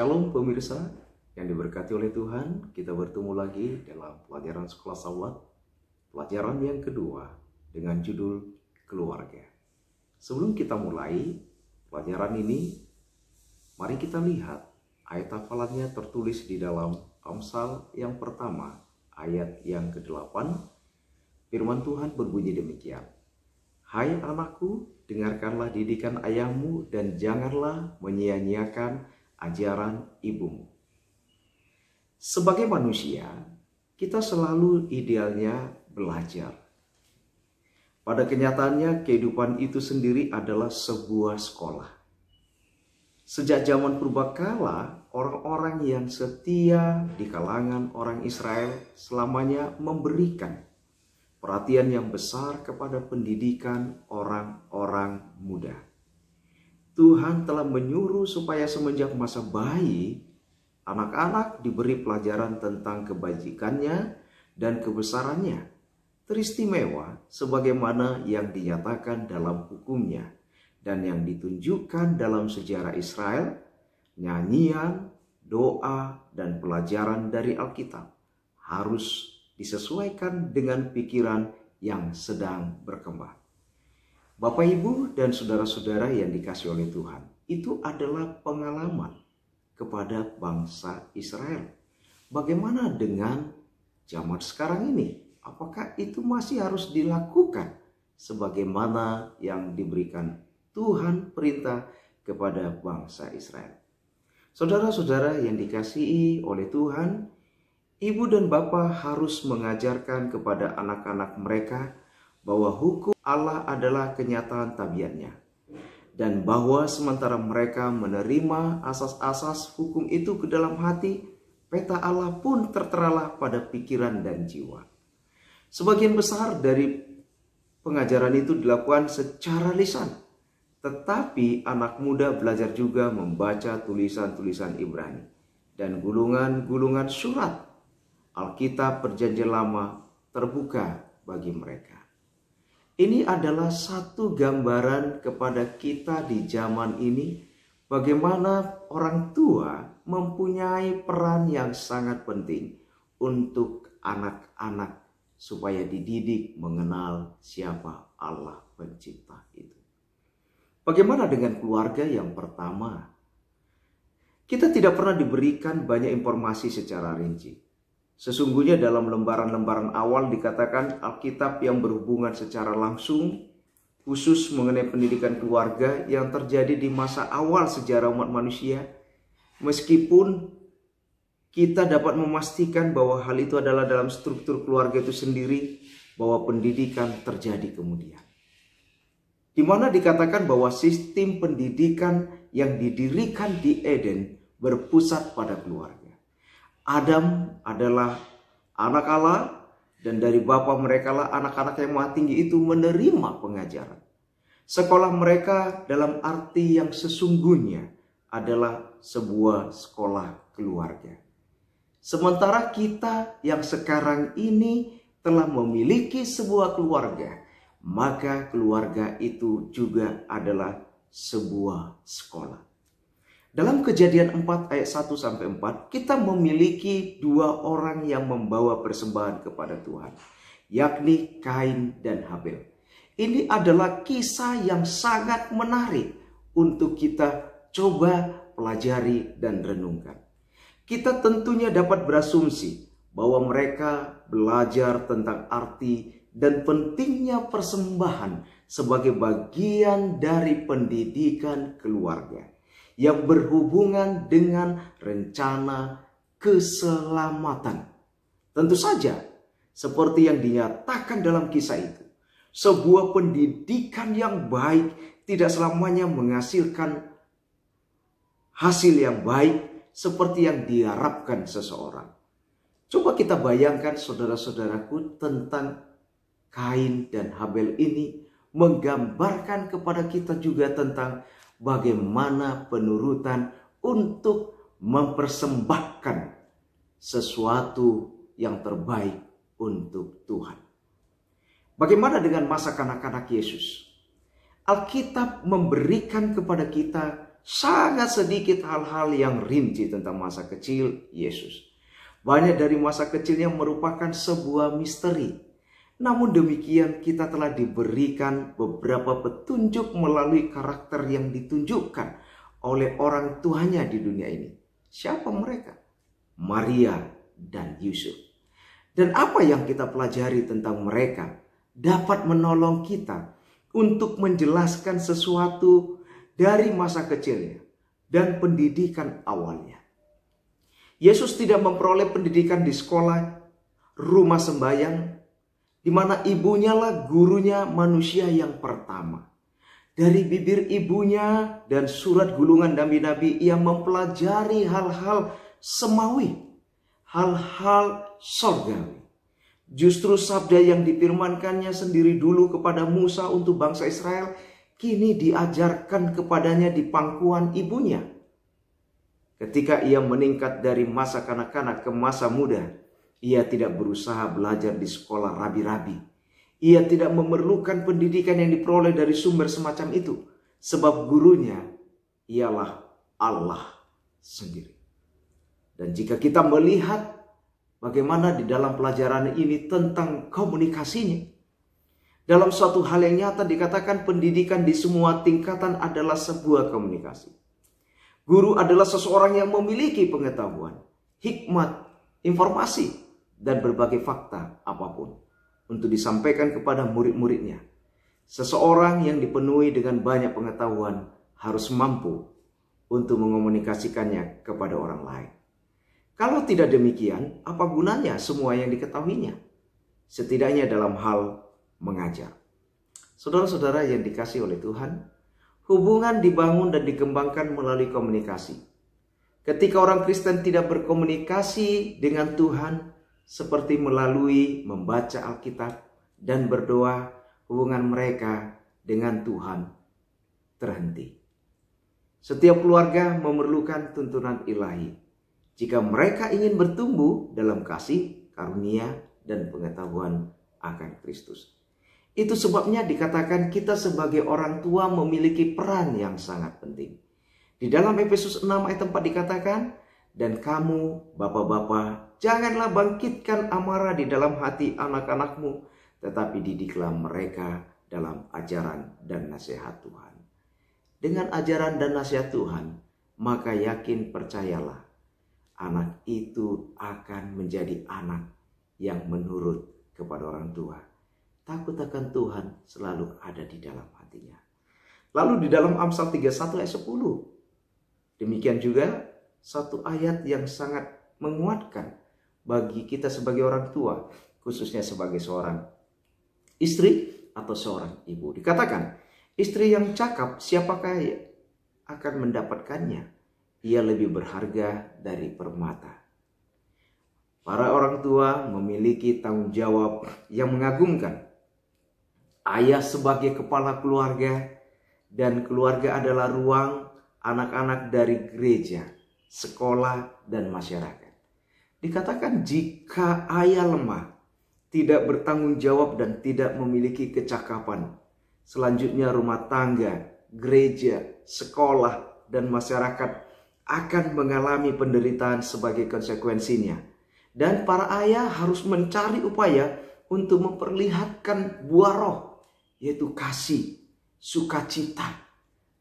Shalom pemirsa yang diberkati oleh Tuhan, kita bertemu lagi dalam pelajaran sekolah sawat, pelajaran yang kedua dengan judul Keluarga. Sebelum kita mulai pelajaran ini, mari kita lihat ayat hafalannya tertulis di dalam Amsal yang pertama, ayat yang ke-8. Firman Tuhan berbunyi demikian. Hai anakku, dengarkanlah didikan ayahmu dan janganlah menyia-nyiakan ajaran ibumu. Sebagai manusia, kita selalu idealnya belajar. Pada kenyataannya, kehidupan itu sendiri adalah sebuah sekolah. Sejak zaman purbakala, orang-orang yang setia di kalangan orang Israel selamanya memberikan perhatian yang besar kepada pendidikan orang-orang muda. Tuhan telah menyuruh supaya semenjak masa bayi, anak-anak diberi pelajaran tentang kebajikannya dan kebesarannya, teristimewa sebagaimana yang dinyatakan dalam hukumnya dan yang ditunjukkan dalam sejarah Israel, nyanyian, doa, dan pelajaran dari Alkitab harus disesuaikan dengan pikiran yang sedang berkembang. Bapak Ibu dan saudara-saudara yang dikasih oleh Tuhan, itu adalah pengalaman kepada bangsa Israel. Bagaimana dengan zaman sekarang ini? Apakah itu masih harus dilakukan sebagaimana yang diberikan Tuhan perintah kepada bangsa Israel? Saudara-saudara yang dikasihi oleh Tuhan, ibu dan bapak harus mengajarkan kepada anak-anak mereka bahwa hukum Allah adalah kenyataan tabiatnya dan bahwa sementara mereka menerima asas-asas hukum itu ke dalam hati, peta Allah pun terteralah pada pikiran dan jiwa. Sebagian besar dari pengajaran itu dilakukan secara lisan, tetapi anak muda belajar juga membaca tulisan-tulisan Ibrani dan gulungan-gulungan surat Alkitab Perjanjian Lama terbuka bagi mereka. Ini adalah satu gambaran kepada kita di zaman ini bagaimana orang tua mempunyai peran yang sangat penting untuk anak-anak supaya dididik mengenal siapa Allah pencipta itu. Bagaimana dengan keluarga yang pertama? Kita tidak pernah diberikan banyak informasi secara rinci. Sesungguhnya dalam lembaran-lembaran awal dikatakan Alkitab yang berhubungan secara langsung khusus mengenai pendidikan keluarga yang terjadi di masa awal sejarah umat manusia meskipun kita dapat memastikan bahwa hal itu adalah dalam struktur keluarga itu sendiri bahwa pendidikan terjadi kemudian. Di mana dikatakan bahwa sistem pendidikan yang didirikan di Eden berpusat pada keluarga. Adam adalah anak Allah dan dari bapa mereka lah anak-anak yang maha tinggi itu menerima pengajaran. Sekolah mereka dalam arti yang sesungguhnya adalah sebuah sekolah keluarga. Sementara kita yang sekarang ini telah memiliki sebuah keluarga, maka keluarga itu juga adalah sebuah sekolah. Dalam kejadian 4 ayat 1 sampai 4, kita memiliki dua orang yang membawa persembahan kepada Tuhan, yakni Kain dan Habel. Ini adalah kisah yang sangat menarik untuk kita coba pelajari dan renungkan. Kita tentunya dapat berasumsi bahwa mereka belajar tentang arti dan pentingnya persembahan sebagai bagian dari pendidikan keluarga yang berhubungan dengan rencana keselamatan. Tentu saja, seperti yang dinyatakan dalam kisah itu, sebuah pendidikan yang baik tidak selamanya menghasilkan hasil yang baik seperti yang diharapkan seseorang. Coba kita bayangkan saudara-saudaraku tentang Kain dan Habel ini menggambarkan kepada kita juga tentang bagaimana penurutan untuk mempersembahkan sesuatu yang terbaik untuk Tuhan. Bagaimana dengan masa kanak-kanak Yesus? Alkitab memberikan kepada kita sangat sedikit hal-hal yang rinci tentang masa kecil Yesus. Banyak dari masa kecilnya merupakan sebuah misteri namun demikian, kita telah diberikan beberapa petunjuk melalui karakter yang ditunjukkan oleh orang tuanya di dunia ini. Siapa mereka? Maria dan Yusuf. Dan apa yang kita pelajari tentang mereka dapat menolong kita untuk menjelaskan sesuatu dari masa kecilnya dan pendidikan awalnya. Yesus tidak memperoleh pendidikan di sekolah, rumah sembahyang, di mana ibunya lah gurunya manusia yang pertama. Dari bibir ibunya dan surat gulungan nabi-nabi ia mempelajari hal-hal semawi, hal-hal sorgawi. Justru sabda yang dipirmankannya sendiri dulu kepada Musa untuk bangsa Israel kini diajarkan kepadanya di pangkuan ibunya. Ketika ia meningkat dari masa kanak-kanak ke masa muda, ia tidak berusaha belajar di sekolah rabi-rabi. Ia tidak memerlukan pendidikan yang diperoleh dari sumber semacam itu, sebab gurunya ialah Allah sendiri. Dan jika kita melihat bagaimana di dalam pelajaran ini tentang komunikasinya, dalam suatu hal yang nyata dikatakan pendidikan di semua tingkatan adalah sebuah komunikasi. Guru adalah seseorang yang memiliki pengetahuan, hikmat, informasi dan berbagai fakta apapun untuk disampaikan kepada murid-muridnya. Seseorang yang dipenuhi dengan banyak pengetahuan harus mampu untuk mengomunikasikannya kepada orang lain. Kalau tidak demikian, apa gunanya semua yang diketahuinya? Setidaknya dalam hal mengajar. Saudara-saudara yang dikasih oleh Tuhan, hubungan dibangun dan dikembangkan melalui komunikasi. Ketika orang Kristen tidak berkomunikasi dengan Tuhan, seperti melalui membaca Alkitab dan berdoa, hubungan mereka dengan Tuhan terhenti. Setiap keluarga memerlukan tuntunan ilahi. Jika mereka ingin bertumbuh dalam kasih, karunia, dan pengetahuan akan Kristus. Itu sebabnya dikatakan kita sebagai orang tua memiliki peran yang sangat penting. Di dalam Efesus 6 ayat 4 dikatakan, dan kamu, bapak-bapak, janganlah bangkitkan amarah di dalam hati anak-anakmu, tetapi didiklah mereka dalam ajaran dan nasihat Tuhan. Dengan ajaran dan nasihat Tuhan, maka yakin percayalah, anak itu akan menjadi anak yang menurut kepada orang tua. Takut akan Tuhan selalu ada di dalam hatinya. Lalu di dalam Amsal 31 ayat 10. Demikian juga satu ayat yang sangat menguatkan bagi kita sebagai orang tua, khususnya sebagai seorang istri atau seorang ibu. Dikatakan, istri yang cakap siapakah akan mendapatkannya? Ia lebih berharga dari permata. Para orang tua memiliki tanggung jawab yang mengagumkan. Ayah sebagai kepala keluarga dan keluarga adalah ruang anak-anak dari gereja sekolah, dan masyarakat. Dikatakan jika ayah lemah, tidak bertanggung jawab dan tidak memiliki kecakapan, selanjutnya rumah tangga, gereja, sekolah, dan masyarakat akan mengalami penderitaan sebagai konsekuensinya. Dan para ayah harus mencari upaya untuk memperlihatkan buah roh, yaitu kasih, sukacita,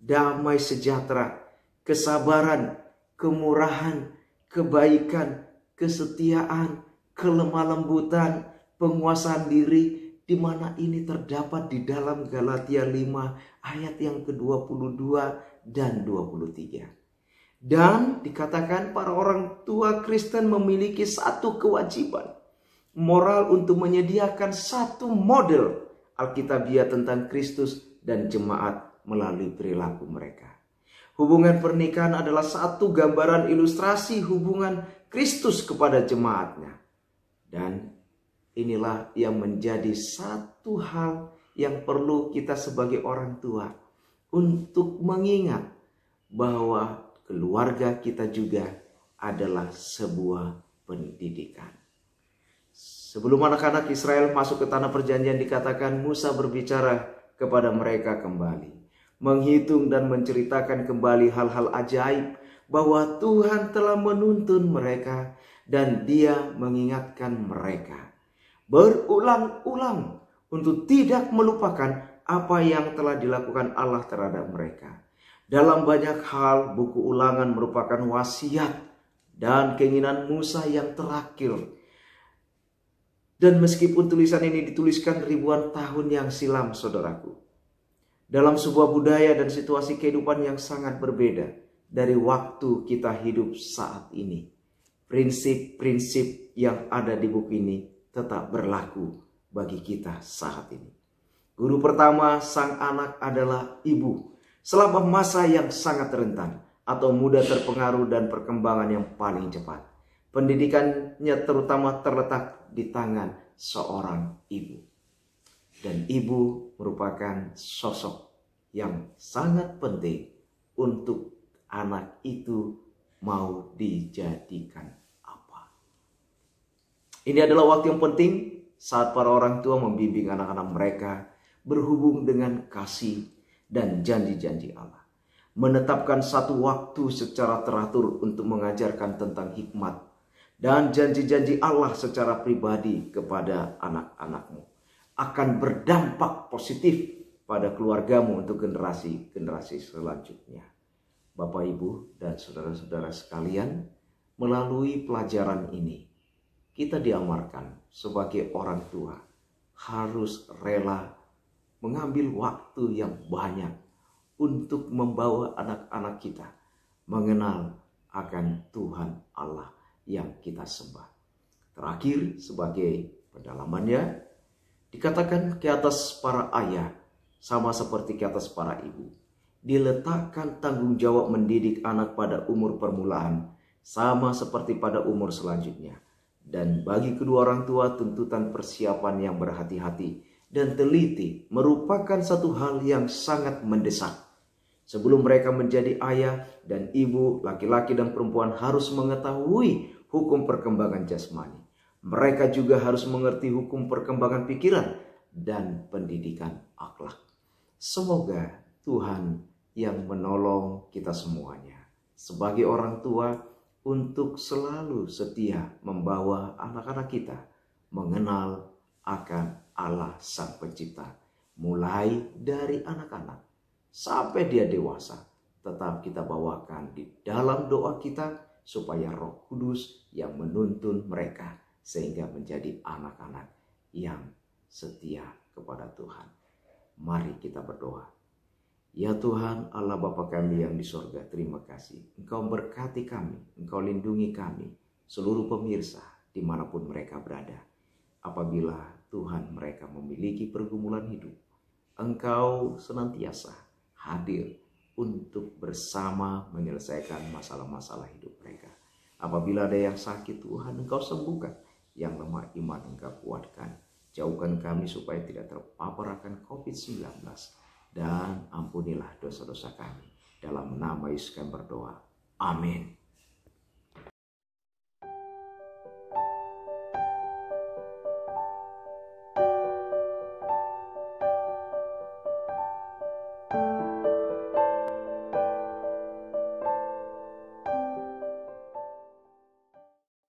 damai sejahtera, kesabaran, kemurahan, kebaikan, kesetiaan, kelemah lembutan, penguasaan diri, di mana ini terdapat di dalam Galatia 5 ayat yang ke-22 dan 23. Dan dikatakan para orang tua Kristen memiliki satu kewajiban moral untuk menyediakan satu model Alkitabiah tentang Kristus dan jemaat melalui perilaku mereka. Hubungan pernikahan adalah satu gambaran ilustrasi hubungan Kristus kepada jemaatnya. Dan inilah yang menjadi satu hal yang perlu kita sebagai orang tua untuk mengingat bahwa keluarga kita juga adalah sebuah pendidikan. Sebelum anak-anak Israel masuk ke tanah perjanjian dikatakan Musa berbicara kepada mereka kembali menghitung dan menceritakan kembali hal-hal ajaib bahwa Tuhan telah menuntun mereka dan Dia mengingatkan mereka berulang-ulang untuk tidak melupakan apa yang telah dilakukan Allah terhadap mereka. Dalam banyak hal, buku ulangan merupakan wasiat dan keinginan Musa yang terakhir. Dan meskipun tulisan ini dituliskan ribuan tahun yang silam, saudaraku, dalam sebuah budaya dan situasi kehidupan yang sangat berbeda dari waktu kita hidup saat ini. Prinsip-prinsip yang ada di buku ini tetap berlaku bagi kita saat ini. Guru pertama sang anak adalah ibu. Selama masa yang sangat rentan atau mudah terpengaruh dan perkembangan yang paling cepat. Pendidikannya terutama terletak di tangan seorang ibu dan ibu merupakan sosok yang sangat penting untuk anak itu mau dijadikan apa. Ini adalah waktu yang penting saat para orang tua membimbing anak-anak mereka berhubung dengan kasih dan janji-janji Allah. Menetapkan satu waktu secara teratur untuk mengajarkan tentang hikmat dan janji-janji Allah secara pribadi kepada anak-anakmu akan berdampak positif pada keluargamu untuk generasi-generasi selanjutnya. Bapak, Ibu, dan saudara-saudara sekalian, melalui pelajaran ini, kita diamarkan sebagai orang tua harus rela mengambil waktu yang banyak untuk membawa anak-anak kita mengenal akan Tuhan Allah yang kita sembah. Terakhir sebagai pendalamannya, Dikatakan ke atas para ayah, sama seperti ke atas para ibu. Diletakkan tanggung jawab mendidik anak pada umur permulaan, sama seperti pada umur selanjutnya. Dan bagi kedua orang tua, tuntutan persiapan yang berhati-hati dan teliti merupakan satu hal yang sangat mendesak. Sebelum mereka menjadi ayah dan ibu, laki-laki dan perempuan harus mengetahui hukum perkembangan jasmani. Mereka juga harus mengerti hukum perkembangan pikiran dan pendidikan akhlak. Semoga Tuhan yang menolong kita semuanya sebagai orang tua untuk selalu setia membawa anak-anak kita mengenal akan Allah Sang Pencipta mulai dari anak-anak sampai dia dewasa tetap kita bawakan di dalam doa kita supaya Roh Kudus yang menuntun mereka sehingga menjadi anak-anak yang setia kepada Tuhan. Mari kita berdoa. Ya Tuhan Allah Bapa kami yang di sorga, terima kasih. Engkau berkati kami, Engkau lindungi kami, seluruh pemirsa dimanapun mereka berada. Apabila Tuhan mereka memiliki pergumulan hidup, Engkau senantiasa hadir untuk bersama menyelesaikan masalah-masalah hidup mereka. Apabila ada yang sakit, Tuhan Engkau sembuhkan yang lemah iman Engkau kuatkan. Jauhkan kami supaya tidak terpapar akan COVID-19 dan ampunilah dosa-dosa kami. Dalam nama Yesus kami berdoa. Amin.